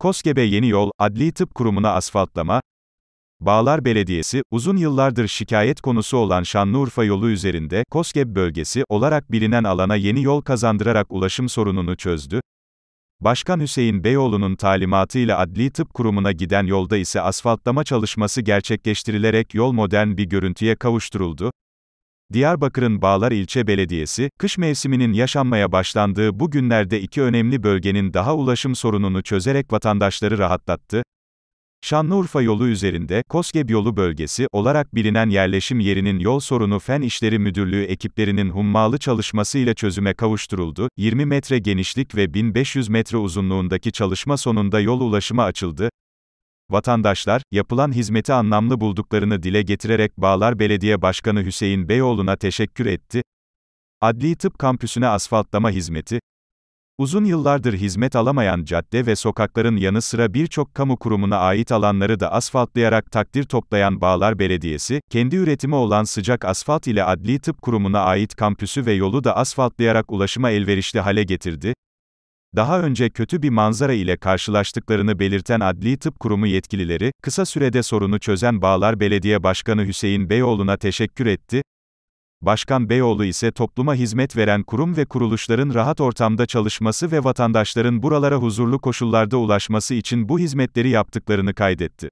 Koskebe Yeni Yol, Adli Tıp Kurumu'na asfaltlama, Bağlar Belediyesi, uzun yıllardır şikayet konusu olan Şanlıurfa yolu üzerinde, Koskeb bölgesi olarak bilinen alana yeni yol kazandırarak ulaşım sorununu çözdü. Başkan Hüseyin Beyoğlu'nun talimatıyla Adli Tıp Kurumu'na giden yolda ise asfaltlama çalışması gerçekleştirilerek yol modern bir görüntüye kavuşturuldu. Diyarbakır'ın Bağlar İlçe Belediyesi, kış mevsiminin yaşanmaya başlandığı bu günlerde iki önemli bölgenin daha ulaşım sorununu çözerek vatandaşları rahatlattı. Şanlıurfa yolu üzerinde, Kosgeb yolu bölgesi olarak bilinen yerleşim yerinin yol sorunu Fen İşleri Müdürlüğü ekiplerinin hummalı çalışmasıyla çözüme kavuşturuldu, 20 metre genişlik ve 1500 metre uzunluğundaki çalışma sonunda yol ulaşıma açıldı, Vatandaşlar, yapılan hizmeti anlamlı bulduklarını dile getirerek Bağlar Belediye Başkanı Hüseyin Beyoğlu'na teşekkür etti. Adli Tıp Kampüsü'ne asfaltlama hizmeti, Uzun yıllardır hizmet alamayan cadde ve sokakların yanı sıra birçok kamu kurumuna ait alanları da asfaltlayarak takdir toplayan Bağlar Belediyesi, kendi üretimi olan sıcak asfalt ile Adli Tıp Kurumu'na ait kampüsü ve yolu da asfaltlayarak ulaşıma elverişli hale getirdi. Daha önce kötü bir manzara ile karşılaştıklarını belirten Adli Tıp Kurumu yetkilileri, kısa sürede sorunu çözen Bağlar Belediye Başkanı Hüseyin Beyoğlu'na teşekkür etti. Başkan Beyoğlu ise topluma hizmet veren kurum ve kuruluşların rahat ortamda çalışması ve vatandaşların buralara huzurlu koşullarda ulaşması için bu hizmetleri yaptıklarını kaydetti.